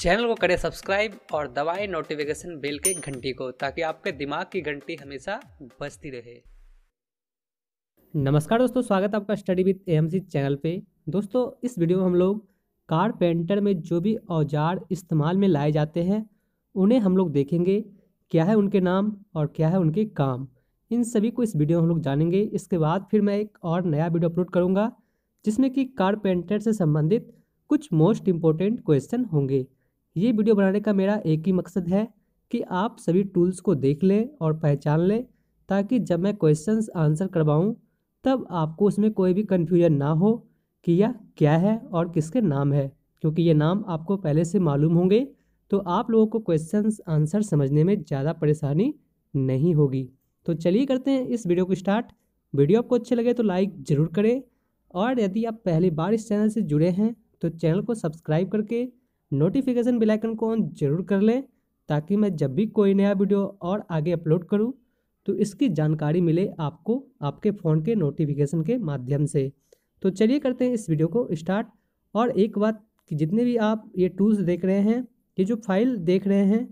channel को करें subscribe और दबाएं नोटिफिकेशन बेल के घंटी को ताकि आपके दिमाग की घंटी हमेशा बजती रहे नमस्कार दोस्तों स्वागत है आपका स्टडी विद एएमसी चैनल पे दोस्तों इस वीडियो में हम लोग कारपेंटर में जो भी औजार इस्तेमाल में लाए जाते हैं उन्हें हम लोग देखेंगे क्या है उनके नाम और क्या है उनके काम इन सभी को इस वीडियो में हम लोग जानेंगे इसके बाद फिर मैं एक और नया वीडियो अपलोड करूँगा जिसमें कि कारपेंटर से संबंधित कुछ मोस्ट इम्पोर्टेंट क्वेश्चन होंगे ये वीडियो बनाने का मेरा एक ही मकसद है कि आप सभी टूल्स को देख लें और पहचान लें ताकि जब मैं क्वेश्चंस आंसर करवाऊं तब आपको उसमें कोई भी कन्फ्यूजन ना हो कि यह क्या है और किसके नाम है क्योंकि ये नाम आपको पहले से मालूम होंगे तो आप लोगों को क्वेश्चन आंसर समझने में ज़्यादा परेशानी नहीं होगी तो चलिए करते हैं इस वीडियो को स्टार्ट वीडियो आपको अच्छे लगे तो लाइक ज़रूर करें और यदि आप पहली बार इस चैनल से जुड़े हैं तो चैनल को सब्सक्राइब करके नोटिफिकेशन बेल आइकन को ऑन जरूर कर लें ताकि मैं जब भी कोई नया वीडियो और आगे अपलोड करूं तो इसकी जानकारी मिले आपको आपके फ़ोन के नोटिफिकेशन के माध्यम से तो चलिए करते हैं इस वीडियो को स्टार्ट और एक बात कि जितने भी आप ये टूल्स देख रहे हैं ये जो फाइल देख रहे हैं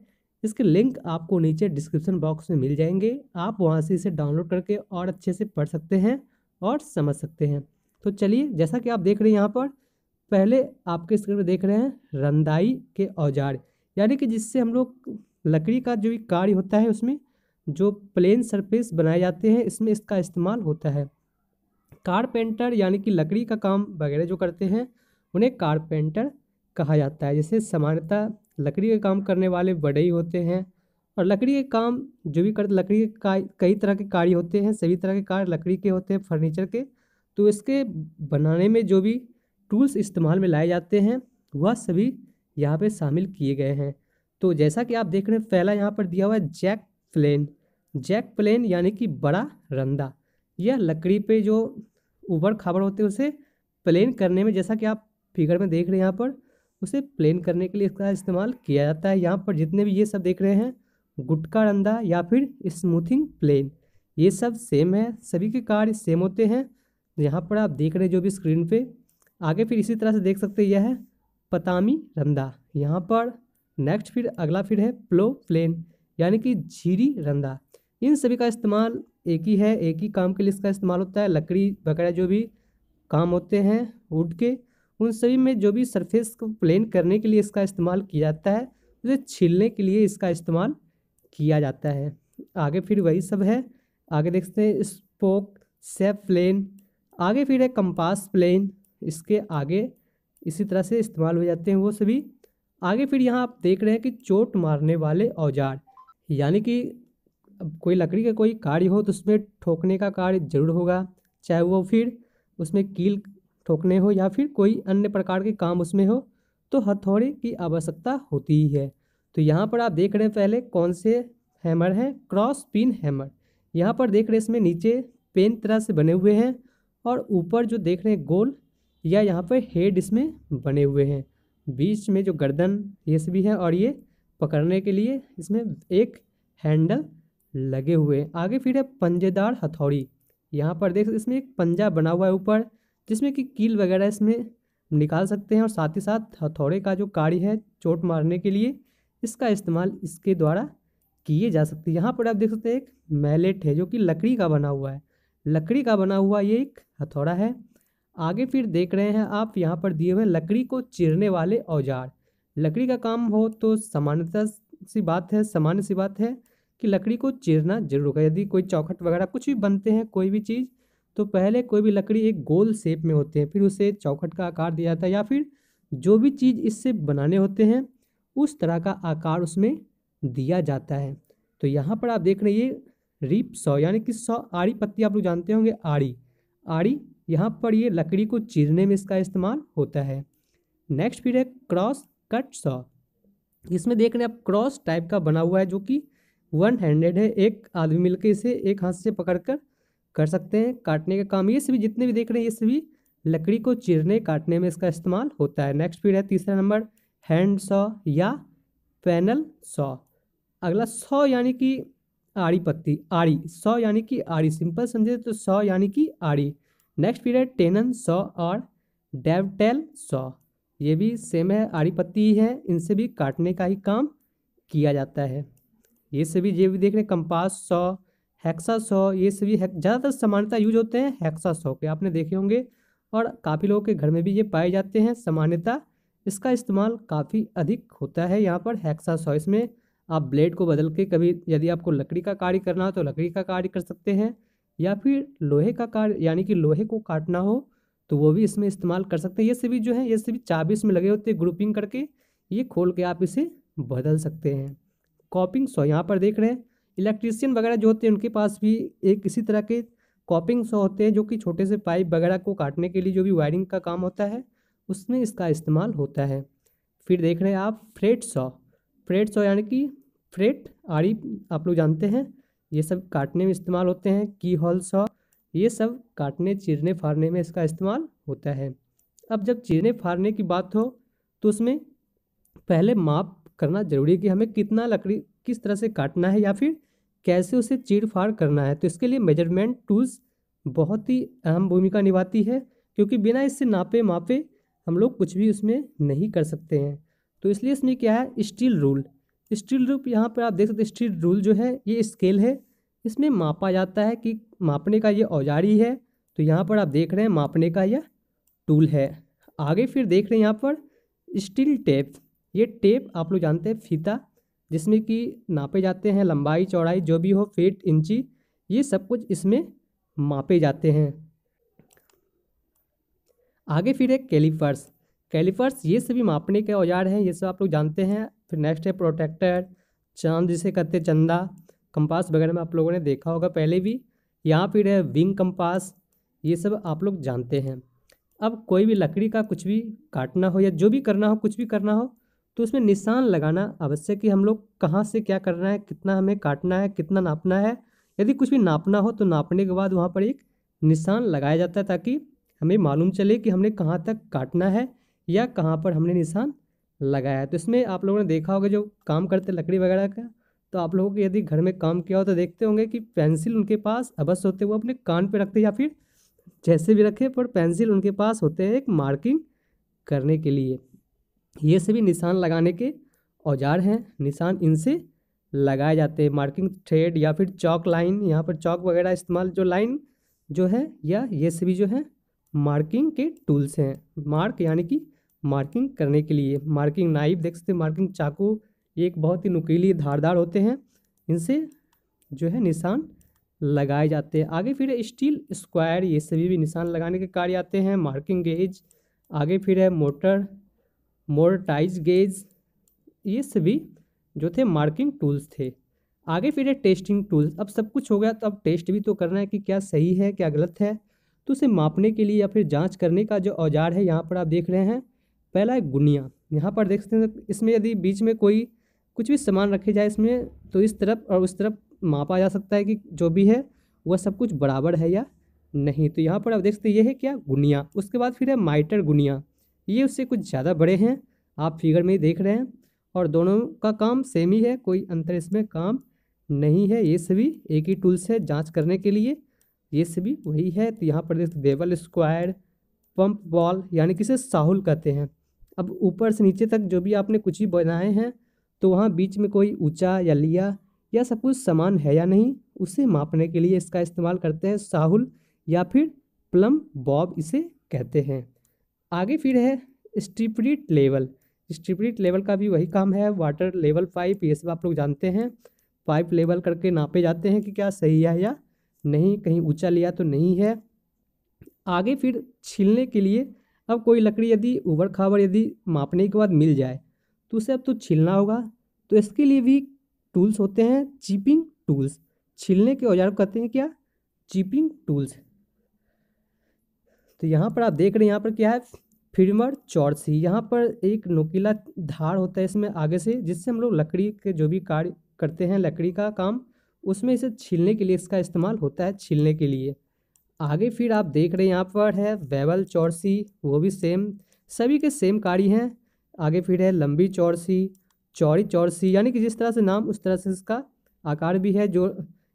इसके लिंक आपको नीचे डिस्क्रिप्शन बॉक्स में मिल जाएंगे आप वहाँ से इसे डाउनलोड करके और अच्छे से पढ़ सकते हैं और समझ सकते हैं तो चलिए जैसा कि आप देख रहे हैं यहाँ पर पहले आपके स्क्रीन पर देख रहे हैं रंदाई के औजार यानी कि जिससे हम लोग लकड़ी का जो कार्य होता है उसमें जो प्लेन सरफेस बनाए जाते हैं इसमें इसका इस्तेमाल होता है कारपेंटर यानी कि लकड़ी का काम वगैरह जो करते हैं उन्हें कारपेंटर कहा जाता है जैसे सामान्यतः लकड़ी के काम करने वाले बड़े ही होते हैं और लकड़ी के काम जो भी करते लकड़ी के कई तरह के कार्य होते हैं सभी तरह के कार्य लकड़ी के होते हैं फर्नीचर के तो इसके बनाने में जो भी टूल्स इस्तेमाल में लाए जाते हैं वह सभी यहाँ पे शामिल किए गए हैं तो जैसा कि आप देख रहे हैं पहला यहाँ पर दिया हुआ है जैक प्लेन जैक प्लेन यानी कि बड़ा रंदा यह लकड़ी पे जो उबड़ खाबड़ होते हैं उसे प्लेन करने में जैसा कि आप फिगर में देख रहे हैं यहाँ पर उसे प्लेन करने के लिए इसका इस्तेमाल किया जाता है यहाँ पर जितने भी ये सब देख रहे हैं गुटका रंदा या फिर स्मूथिंग प्लेन ये सब सेम है सभी के कार्य सेम होते हैं यहाँ पर आप देख रहे हैं जो भी स्क्रीन पे आगे फिर इसी तरह से देख सकते हैं यह है पतामी रंदा यहाँ पर नेक्स्ट फिर अगला फिर है प्लो प्लेन यानी कि झीरी रंदा इन सभी का इस्तेमाल एक ही है एक ही काम के लिए इसका इस्तेमाल होता है लकड़ी वगैरह जो भी काम होते हैं वुड के उन सभी में जो भी सरफेस को प्लेन करने के लिए इसका इस्तेमाल किया जाता है उसे छीलने के लिए इसका इस्तेमाल किया जाता है आगे फिर वही सब है आगे देखते हैं स्पोक सेफ प्लेन आगे फिर है कंपास प्लेन इसके आगे इसी तरह से इस्तेमाल हो जाते हैं वो सभी आगे फिर यहाँ आप देख रहे हैं कि चोट मारने वाले औजार यानी कि कोई लकड़ी का कोई कार्य हो तो उसमें ठोकने का कार्य जरूर होगा चाहे वो फिर उसमें कील ठोकने हो या फिर कोई अन्य प्रकार के काम उसमें हो तो हथौड़े की आवश्यकता होती ही है तो यहाँ पर आप देख रहे हैं पहले कौन से हैमर हैं क्रॉस पिन हैमर यहाँ पर देख रहे हैं इसमें नीचे पेन तरह से बने हुए हैं और ऊपर जो देख रहे हैं गोल या यहाँ पर हेड इसमें बने हुए हैं बीच में जो गर्दन ये सभी है और ये पकड़ने के लिए इसमें एक हैंडल लगे हुए हैं आगे फिर है पंजेदार हथौड़ी यहाँ पर देख इसमें एक पंजा बना हुआ है ऊपर जिसमें कि कील वगैरह इसमें निकाल सकते हैं और साथ ही साथ हथौड़े का जो कार्य है चोट मारने के लिए इसका इस्तेमाल इसके द्वारा किए जा सकते हैं यहाँ पर आप देख सकते हैं एक मैलेट है जो कि लकड़ी का बना हुआ है लकड़ी का बना हुआ ये एक हथौड़ा है आगे फिर देख रहे हैं आप यहाँ पर दिए हुए लकड़ी को चीरने वाले औजार लकड़ी का काम हो तो सामान्यता सी बात है सामान्य सी बात है कि लकड़ी को चीरना जरूर होगा यदि कोई चौखट वगैरह कुछ भी बनते हैं कोई भी चीज़ तो पहले कोई भी लकड़ी एक गोल शेप में होते हैं फिर उसे चौखट का आकार दिया जाता है या फिर जो भी चीज़ इससे बनाने होते हैं उस तरह का आकार उसमें दिया जाता है तो यहाँ पर आप देख रहे हैं ये रीप सौ यानी कि सौ आड़ी पत्ती आप लोग जानते होंगे आड़ी आड़ी यहाँ पर ये लकड़ी को चीरने में इसका इस्तेमाल होता है नेक्स्ट फिर है क्रॉस कट सॉ इसमें देख रहे हैं आप क्रॉस टाइप का बना हुआ है जो कि वन हैंडेड है एक आदमी मिलकर इसे एक हाथ से पकड़ कर कर सकते हैं काटने का काम ये सभी जितने भी देख रहे हैं ये सभी लकड़ी को चीरने काटने में इसका इस्तेमाल होता है नेक्स्ट फिर है तीसरा नंबर हैंड सॉ या पैनल सॉ अगला सौ यानी कि आड़ी पत्ती आड़ी सौ यानी कि आड़ी सिंपल समझे तो सौ यानी कि आड़ी नेक्स्ट पीरियड टेनन स और डेवटेल स ये भी सेम है आड़ी पत्ती ही है इनसे भी काटने का ही काम किया जाता है ये सभी ये भी देख रहे हैं कंपास सौ हेक्सा सौ ये सभी ज़्यादातर सामान्यता यूज होते हैं हेक्सा सौ के आपने देखे होंगे और काफ़ी लोगों के घर में भी ये पाए जाते हैं सामान्यता इसका इस्तेमाल काफ़ी अधिक होता है यहाँ पर हेक्सा सौ इसमें आप ब्लेड को बदल के कभी यदि आपको लकड़ी का कार्य करना हो तो लकड़ी का कार्य कर सकते हैं या फिर लोहे का कार यानी कि लोहे को काटना हो तो वो भी इसमें इस्तेमाल कर सकते हैं ये सभी जो है ये सभी चाबी इसमें लगे होते हैं ग्रुपिंग करके ये खोल के आप इसे बदल सकते हैं कॉपिंग सॉ यहाँ पर देख रहे हैं इलेक्ट्रीशियन वगैरह जो होते हैं उनके पास भी एक इसी तरह के कॉपिंग सॉ होते हैं जो कि छोटे से पाइप वगैरह को काटने के लिए जो भी वायरिंग का काम होता है उसमें इसका इस्तेमाल होता है फिर देख रहे हैं आप फ्रेट सॉ फ्रेट सॉ यानी कि फ्रेट आड़ी आप लोग जानते हैं ये सब काटने में इस्तेमाल होते हैं की हॉल सॉ ये सब काटने चीरने फाड़ने में इसका इस्तेमाल होता है अब जब चीरने फाड़ने की बात हो तो उसमें पहले माप करना जरूरी है कि हमें कितना लकड़ी किस तरह से काटना है या फिर कैसे उसे चीर फाड़ करना है तो इसके लिए मेजरमेंट टूल्स बहुत ही अहम भूमिका निभाती है क्योंकि बिना इससे नापे मापे हम लोग कुछ भी उसमें नहीं कर सकते हैं तो इसलिए इसमें क्या है स्टील रूल स्टील रूप यहाँ पर आप देख सकते स्टील रूल जो है ये स्केल है इसमें मापा जाता है कि मापने का ये औजार ही है तो यहाँ पर आप देख रहे हैं मापने का यह टूल है आगे फिर देख रहे हैं यहाँ पर स्टील टेप ये टेप आप लोग जानते हैं फीता जिसमें कि नापे जाते हैं लंबाई चौड़ाई जो भी हो फीट इंची ये सब कुछ इसमें मापे जाते हैं आगे फिर है कैलिपर्स कैलिपर्स ये सभी मापने के औजार हैं ये सब आप लोग जानते हैं फिर नेक्स्ट है प्रोटेक्टर चांद जिसे कहते हैं चंदा कंपास वगैरह में आप लोगों ने देखा होगा पहले भी यहाँ फिर है विंग कंपास ये सब आप लोग जानते हैं अब कोई भी लकड़ी का कुछ भी काटना हो या जो भी करना हो कुछ भी करना हो तो उसमें निशान लगाना आवश्यक कि हम लोग कहाँ से क्या करना है कितना हमें काटना है कितना नापना है यदि कुछ भी नापना हो तो नापने के बाद वहाँ पर एक निशान लगाया जाता है ताकि हमें मालूम चले कि हमने कहाँ तक काटना है या कहाँ पर हमने निशान लगाया है तो इसमें आप लोगों ने देखा होगा जो काम करते लकड़ी वगैरह का तो आप लोगों के यदि घर में काम किया हो तो देखते होंगे कि पेंसिल उनके पास अवश्य होते हुए अपने कान पे रखते या फिर जैसे भी रखे पर पेंसिल उनके पास होते हैं एक मार्किंग करने के लिए ये सभी निशान लगाने के औजार हैं निशान इनसे लगाए जाते हैं मार्किंग थ्रेड या फिर चौक लाइन यहाँ पर चौक वगैरह इस्तेमाल जो लाइन जो है या ये सभी जो है मार्किंग के टूल्स हैं मार्क यानी कि मार्किंग करने के लिए मार्किंग नाइफ देख सकते हैं मार्किंग चाकू ये एक बहुत ही नुकीली धारदार होते हैं इनसे जो है निशान लगाए जाते हैं आगे फिर है स्टील स्क्वायर ये सभी भी निशान लगाने के कार्य आते हैं मार्किंग गेज आगे फिर है मोटर मोरटाइज गेज ये सभी जो थे मार्किंग टूल्स थे आगे फिर है टेस्टिंग टूल्स अब सब कुछ हो गया तो अब टेस्ट भी तो करना है कि क्या सही है क्या गलत है तो उसे मापने के लिए या फिर जांच करने का जो औजार है यहाँ पर आप देख रहे हैं पहला है गुनिया यहाँ पर देख सकते हैं तो इसमें यदि बीच में कोई कुछ भी सामान रखे जाए इसमें तो इस तरफ और उस तरफ मापा जा सकता है कि जो भी है वह सब कुछ बराबर है या नहीं तो यहाँ पर आप देख सकते ये है क्या गुनिया उसके बाद फिर है माइटर गुनिया ये उससे कुछ ज़्यादा बड़े हैं आप फिगर में ही देख रहे हैं और दोनों का काम सेम ही है कोई अंतर इसमें काम नहीं है ये सभी एक ही टूल्स है जांच करने के लिए ये सभी वही है तो यहाँ पर देख देवल स्क्वायर पंप बॉल यानी किसे साहुल कहते हैं अब ऊपर से नीचे तक जो भी आपने कुछ भी बनाए हैं तो वहाँ बीच में कोई ऊँचा या लिया या सब कुछ समान है या नहीं उसे मापने के लिए इसका इस्तेमाल करते हैं साहुल या फिर प्लम बॉब इसे कहते हैं आगे फिर है स्ट्रिपरीट लेवल स्ट्रिपरीट लेवल का भी वही काम है वाटर लेवल पाइप ये सब आप लोग जानते हैं पाइप लेवल करके नापे जाते हैं कि क्या सही है या नहीं कहीं ऊंचा लिया तो नहीं है आगे फिर छीलने के लिए अब कोई लकड़ी यदि उबड़ खाबड़ यदि मापने के बाद मिल जाए तो उसे अब तो छीलना होगा तो इसके लिए भी टूल्स होते हैं चीपिंग टूल्स छीलने के औजार कहते हैं क्या चीपिंग टूल्स तो यहाँ पर आप देख रहे हैं यहाँ पर क्या है फिरमर चौरसी यहाँ पर एक नोकीला धार होता है इसमें आगे से जिससे हम लोग लकड़ी के जो भी कार्य करते हैं लकड़ी का काम उसमें इसे छीलने के लिए इसका इस्तेमाल होता है छीलने के लिए आगे फिर आप देख रहे हैं यहाँ पर है वेवल चौरसी वो भी सेम सभी के सेम कार्य हैं आगे फिर है लंबी चौरसी चौड़ी चौरसी यानी कि जिस तरह से नाम उस तरह से इसका आकार भी है जो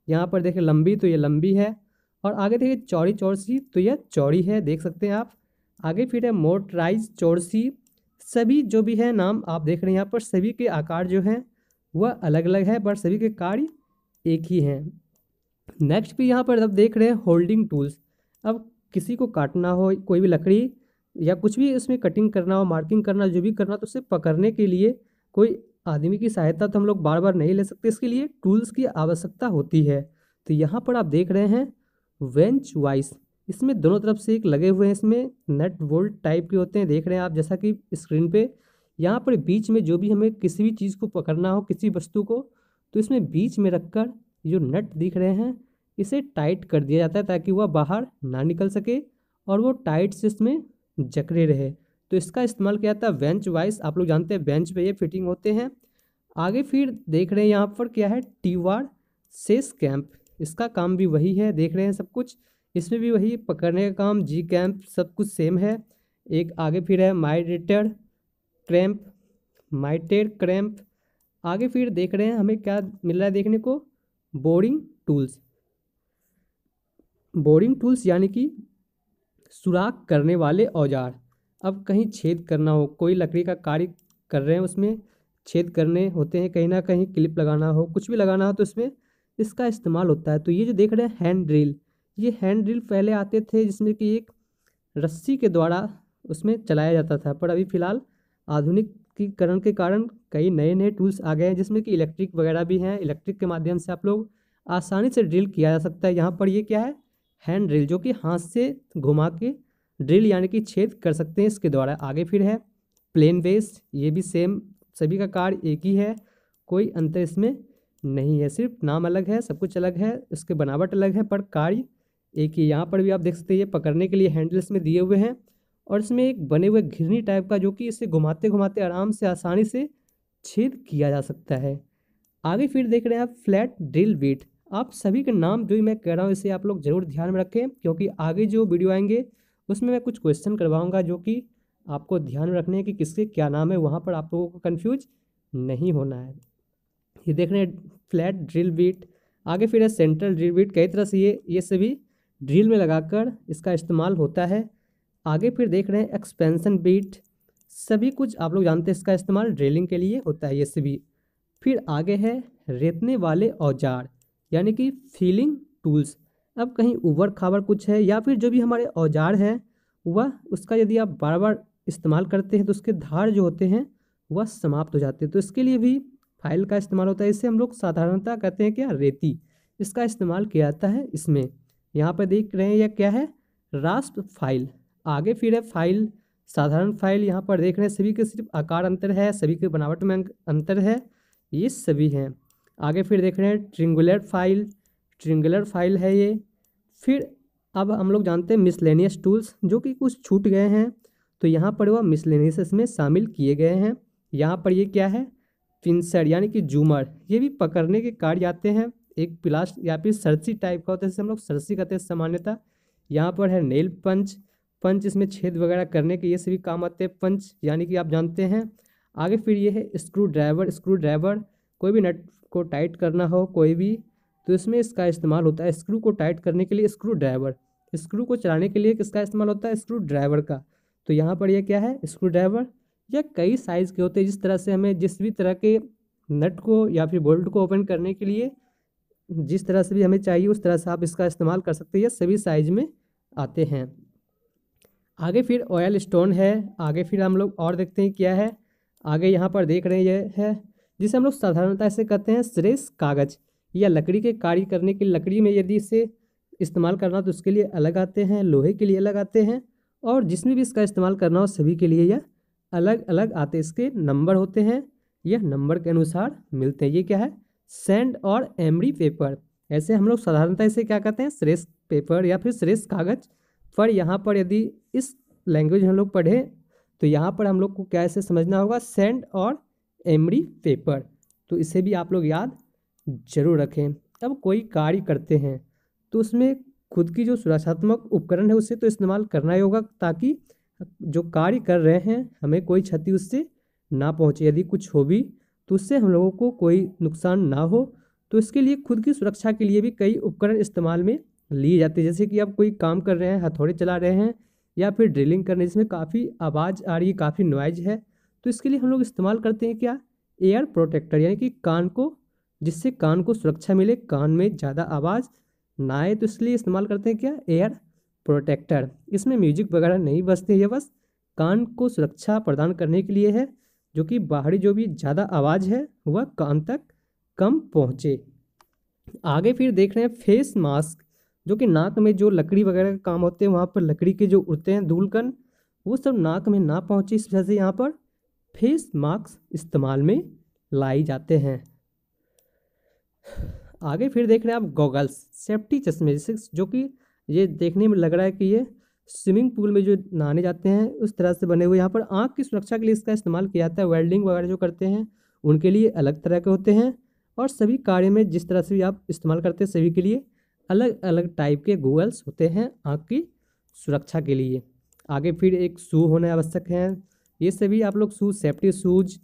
यहाँ पर देखें लंबी तो ये लंबी है और आगे देखिए चौड़ी चौरसी तो यह चौड़ी है देख सकते हैं आप आगे फिर है मोटराइज चौरसी सभी जो भी है नाम आप देख रहे हैं यहाँ पर सभी के आकार जो हैं वह अलग अलग है पर सभी के कार्य एक ही हैं नेक्स्ट भी यहाँ पर आप देख रहे हैं होल्डिंग टूल्स अब किसी को काटना हो कोई भी लकड़ी या कुछ भी उसमें कटिंग करना हो मार्किंग करना जो भी करना तो उसे पकड़ने के लिए कोई आदमी की सहायता तो हम लोग बार बार नहीं ले सकते इसके लिए टूल्स की आवश्यकता होती है तो यहाँ पर आप देख रहे हैं वेंच वाइस इसमें दोनों तरफ से एक लगे हुए हैं इसमें नट वोल्ट टाइप के होते हैं देख रहे हैं आप जैसा कि स्क्रीन पे यहाँ पर बीच में जो भी हमें किसी भी चीज़ को पकड़ना हो किसी वस्तु को तो इसमें बीच में रखकर जो नट दिख रहे हैं इसे टाइट कर दिया जाता है ताकि वह बाहर ना निकल सके और वो टाइट से इसमें जकड़े रहे तो इसका इस्तेमाल किया जाता है बेंच वाइज आप लोग जानते हैं बेंच पे ये फिटिंग होते हैं आगे फिर देख रहे हैं यहाँ पर क्या है टी वार सेस कैंप इसका काम भी वही है देख रहे हैं सब कुछ इसमें भी वही पकड़ने का काम जी कैंप सब कुछ सेम है एक आगे फिर है माइडेटर क्रैम्प माइटेड क्रैम्प आगे फिर देख रहे हैं हमें क्या मिल रहा है देखने को बोरिंग टूल्स बोरिंग टूल्स यानी कि सुराख करने वाले औजार अब कहीं छेद करना हो कोई लकड़ी का कार्य कर रहे हैं उसमें छेद करने होते हैं कहीं ना कहीं क्लिप लगाना हो कुछ भी लगाना हो तो इसमें इसका इस्तेमाल होता है तो ये जो देख रहे हैं हैंड ड्रिल ये हैंड ड्रिल पहले आते थे जिसमें कि एक रस्सी के द्वारा उसमें चलाया जाता था पर अभी फ़िलहाल आधुनिक इलेक्ट्रिकीकरण के कारण कई नए नए टूल्स आ गए हैं जिसमें कि इलेक्ट्रिक वगैरह भी हैं इलेक्ट्रिक के माध्यम से आप लोग आसानी से ड्रिल किया जा सकता है यहाँ पर ये क्या है हैंड ड्रिल जो कि हाथ से घुमा के ड्रिल यानी कि छेद कर सकते हैं इसके द्वारा आगे फिर है प्लेन बेस ये भी सेम सभी का कार्ड एक ही है कोई अंतर इसमें नहीं है सिर्फ नाम अलग है सब कुछ अलग है उसके बनावट अलग है पर कार्य एक ही यहाँ पर भी आप देख सकते हैं ये पकड़ने के लिए हैंडल्स में दिए हुए हैं और इसमें एक बने हुए घिरनी टाइप का जो कि इसे घुमाते घुमाते आराम से आसानी से छेद किया जा सकता है आगे फिर देख रहे हैं आप फ्लैट ड्रिल बीट आप सभी के नाम जो मैं कह रहा हूँ इसे आप लोग ज़रूर ध्यान में रखें क्योंकि आगे जो वीडियो आएंगे उसमें मैं कुछ क्वेश्चन करवाऊँगा जो कि आपको ध्यान में रखने हैं कि किसके क्या नाम है वहाँ पर आप लोगों को कन्फ्यूज नहीं होना है ये देख रहे हैं फ्लैट ड्रिल बीट आगे फिर है सेंट्रल ड्रिल बीट कई तरह से ये ये सभी ड्रिल में लगाकर इसका इस्तेमाल होता है आगे फिर देख रहे हैं एक्सपेंसन बीट सभी कुछ आप लोग जानते हैं इसका इस्तेमाल ड्रिलिंग के लिए होता है ये सभी फिर आगे है रेतने वाले औजार यानी कि फीलिंग टूल्स अब कहीं उबर खाबर कुछ है या फिर जो भी हमारे औजार हैं वह उसका यदि आप बार बार इस्तेमाल करते हैं तो उसके धार जो होते हैं वह समाप्त हो जाते हैं तो इसके लिए भी फाइल का इस्तेमाल होता है इसे हम लोग साधारणता कहते हैं क्या रेती इसका इस्तेमाल किया जाता है इसमें यहाँ पर देख रहे हैं यह क्या है रास्प फाइल आगे फिर है फाइल साधारण फाइल यहाँ पर देख रहे हैं सभी के सिर्फ आकार अंतर है सभी के बनावट में अंतर है ये सभी हैं आगे फिर देख रहे हैं ट्रिंगुलर फाइल ट्रिंगुलर फाइल है ये फिर अब हम लोग जानते हैं मिसलेनियस टूल्स जो कि कुछ छूट गए हैं तो यहाँ पर वह मिसलेनियस में शामिल किए गए हैं यहाँ पर ये क्या है पिंसर यानी कि जूमर ये भी पकड़ने के कार्य आते हैं एक प्लास्ट या फिर सरसी टाइप का होता है जिसे हम लोग सरसी कहते हैं सामान्यतः यहाँ पर है नेल पंच पंच इसमें छेद वगैरह करने के ये सभी काम आते हैं पंच यानी कि आप जानते हैं आगे फिर ये है स्क्रू ड्राइवर स्क्रू ड्राइवर कोई भी नट को टाइट करना हो कोई भी तो इसमें इसका इस्तेमाल होता है स्क्रू को टाइट करने के लिए स्क्रू ड्राइवर स्क्रू को चलाने के लिए किसका इस्तेमाल होता है स्क्रू ड्राइवर का तो यहाँ पर यह क्या है स्क्रू ड्राइवर या कई साइज़ के होते हैं जिस तरह से हमें जिस भी तरह के नट को या फिर बोल्ट को ओपन करने के लिए जिस तरह से भी हमें चाहिए उस तरह से आप इसका इस्तेमाल कर सकते हैं सभी साइज़ में आते हैं आगे फिर ऑयल स्टोन है आगे फिर हम लोग और देखते हैं क्या है आगे यहाँ पर देख रहे हैं है जिसे हम लोग साधारणता से कहते हैं श्रेष कागज या लकड़ी के कार्य करने के लकड़ी में यदि इसे इस्तेमाल करना हो तो उसके लिए अलग आते हैं लोहे के लिए अलग आते हैं और जिसमें भी इसका इस्तेमाल करना हो सभी के लिए यह अलग अलग आते हैं इसके नंबर होते हैं यह नंबर के अनुसार मिलते हैं ये क्या है सैंड और एमरी पेपर ऐसे हम लोग साधारणता इसे क्या कहते हैं श्रेष्ठ पेपर या फिर श्रेष्ठ कागज़ पर यहाँ पर यदि इस लैंग्वेज हम लोग पढ़ें तो यहाँ पर हम लोग को कैसे समझना होगा सेंड और एमरी पेपर तो इसे भी आप लोग याद जरूर रखें अब कोई कार्य करते हैं तो उसमें खुद की जो सुरक्षात्मक उपकरण है उसे तो इस्तेमाल करना ही होगा ताकि जो कार्य कर रहे हैं हमें कोई क्षति उससे ना पहुँचे यदि कुछ हो भी तो उससे हम लोगों को कोई नुकसान ना हो तो इसके लिए खुद की सुरक्षा के लिए भी कई उपकरण इस्तेमाल में ली जाती है जैसे कि आप कोई काम कर रहे हैं हथौड़े चला रहे हैं या फिर ड्रिलिंग कर रहे हैं जिसमें काफ़ी आवाज़ आ रही है काफ़ी नॉइज है तो इसके लिए हम लोग इस्तेमाल करते हैं क्या एयर प्रोटेक्टर यानी कि कान को जिससे कान को सुरक्षा मिले कान में ज़्यादा आवाज़ ना आए तो इसलिए इस्तेमाल करते हैं क्या एयर प्रोटेक्टर इसमें म्यूजिक वगैरह नहीं बजते यह बस कान को सुरक्षा प्रदान करने के लिए है जो कि बाहरी जो भी ज़्यादा आवाज़ है वह कान तक कम पहुँचे आगे फिर देख रहे हैं फेस मास्क जो कि नाक में जो लकड़ी वगैरह का काम होते हैं वहाँ पर लकड़ी के जो उड़ते हैं धूलकन वो सब नाक में ना पहुँचे इस वजह से यहाँ पर फेस मास्क इस्तेमाल में लाए जाते हैं आगे फिर देख रहे हैं आप गॉगल्स सेफ्टी चश्मे जैसे जो कि ये देखने में लग रहा है कि ये स्विमिंग पूल में जो नहाने जाते हैं उस तरह से बने हुए यहाँ पर आँख की सुरक्षा के लिए इसका इस्तेमाल किया जाता है वेल्डिंग वगैरह जो करते हैं उनके लिए अलग तरह के होते हैं और सभी कार्य में जिस तरह से भी आप इस्तेमाल करते हैं सभी के लिए अलग अलग टाइप के गोगल्स होते हैं आँख की सुरक्षा के लिए आगे फिर एक शू होने आवश्यक है ये सभी आप लोग शूज सेफ्टी शूज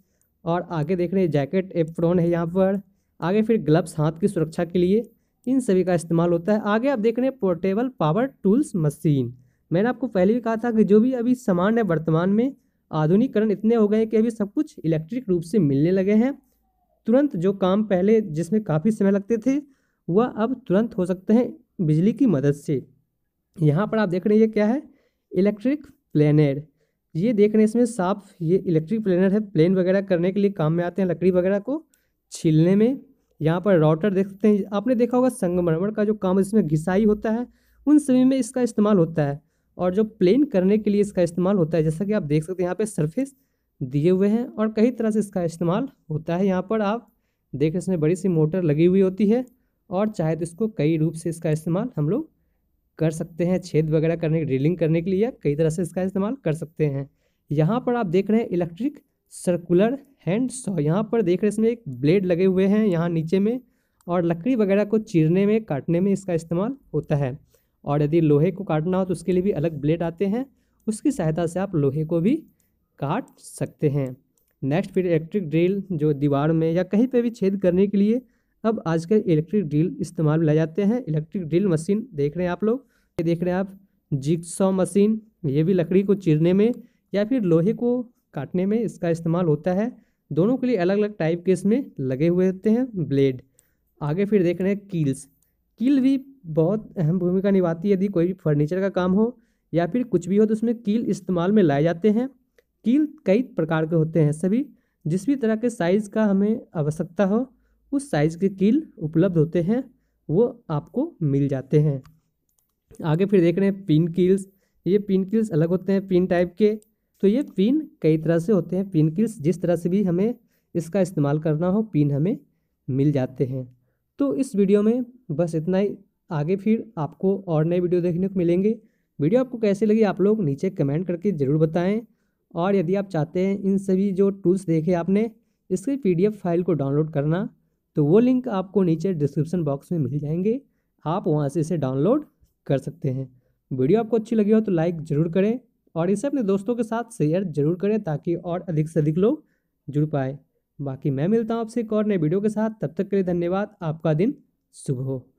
और आगे देख रहे हैं जैकेट एप्रोन है यहाँ पर आगे फिर ग्लव्स हाथ की सुरक्षा के लिए इन सभी का इस्तेमाल होता है आगे आप देख रहे हैं पोर्टेबल पावर टूल्स मशीन मैंने आपको पहले भी कहा था कि जो भी अभी सामान है वर्तमान में आधुनिकरण इतने हो गए कि अभी सब कुछ इलेक्ट्रिक रूप से मिलने लगे हैं तुरंत जो काम पहले जिसमें काफ़ी समय लगते थे वह अब तुरंत हो सकते हैं बिजली की मदद से यहाँ पर आप देख रहे हैं ये क्या है इलेक्ट्रिक प्लेनर ये देख रहे हैं इसमें साफ ये इलेक्ट्रिक प्लेनर है प्लेन वगैरह करने के लिए काम में आते हैं लकड़ी वगैरह को छीलने में यहाँ पर राउटर देख सकते हैं आपने देखा होगा संगमरमर का जो काम इसमें घिसाई होता है उन सभी में इसका इस्तेमाल होता है और जो प्लेन करने के लिए इसका इस्तेमाल होता है जैसा कि आप देख सकते हैं यहाँ पर सरफेस दिए हुए हैं और कई तरह से इसका इस्तेमाल होता है यहाँ पर आप देख इसमें बड़ी सी मोटर लगी हुई होती है और चाहे तो इसको कई रूप से इसका इस्तेमाल हम लोग कर सकते हैं छेद वगैरह करने ड्रिलिंग करने के लिए या कई तरह से इसका इस्तेमाल कर सकते हैं यहाँ पर आप देख रहे हैं इलेक्ट्रिक सर्कुलर हैंड सॉ यहाँ पर देख रहे हैं इसमें एक ब्लेड लगे हुए हैं यहाँ नीचे में और लकड़ी वगैरह को चीरने में काटने में इसका इस्तेमाल होता है और यदि लोहे को काटना हो तो उसके लिए भी अलग ब्लेड आते हैं उसकी सहायता से आप लोहे को भी काट सकते हैं नेक्स्ट फिर इलेक्ट्रिक ड्रिल जो दीवार में या कहीं पर भी छेद करने के लिए अब आजकल इलेक्ट्रिक ड्रिल इस्तेमाल में लाए जाते हैं इलेक्ट्रिक ड्रिल मशीन देख रहे हैं आप लोग ये देख रहे हैं आप जिक्सॉ मशीन ये भी लकड़ी को चीरने में या फिर लोहे को काटने में इसका इस्तेमाल होता है दोनों के लिए अलग अलग टाइप के इसमें लगे हुए होते हैं ब्लेड आगे फिर देख रहे हैं कील्स कील भी बहुत अहम भूमिका निभाती है यदि कोई भी फर्नीचर का काम हो या फिर कुछ भी हो तो उसमें कील इस्तेमाल में लाए जाते हैं कील कई प्रकार के होते हैं सभी जिस भी तरह के साइज़ का हमें आवश्यकता हो उस साइज़ के कील उपलब्ध होते हैं वो आपको मिल जाते हैं आगे फिर देख रहे हैं पिन कील्स ये पिन कील्स अलग होते हैं पिन टाइप के तो ये पिन कई तरह से होते हैं पिन कील्स जिस तरह से भी हमें इसका इस्तेमाल करना हो पिन हमें मिल जाते हैं तो इस वीडियो में बस इतना ही आगे फिर आपको और नए वीडियो देखने को मिलेंगे वीडियो आपको कैसे लगी आप लोग नीचे कमेंट करके ज़रूर बताएं और यदि आप चाहते हैं इन सभी जो टूल्स देखे आपने इसकी पीडीएफ फाइल को डाउनलोड करना तो वो लिंक आपको नीचे डिस्क्रिप्शन बॉक्स में मिल जाएंगे आप वहाँ से इसे डाउनलोड कर सकते हैं वीडियो आपको अच्छी लगी हो तो लाइक ज़रूर करें और इसे अपने दोस्तों के साथ शेयर जरूर करें ताकि और अधिक से अधिक लोग जुड़ पाए बाकी मैं मिलता हूँ आपसे एक और नए वीडियो के साथ तब तक के लिए धन्यवाद आपका दिन शुभ हो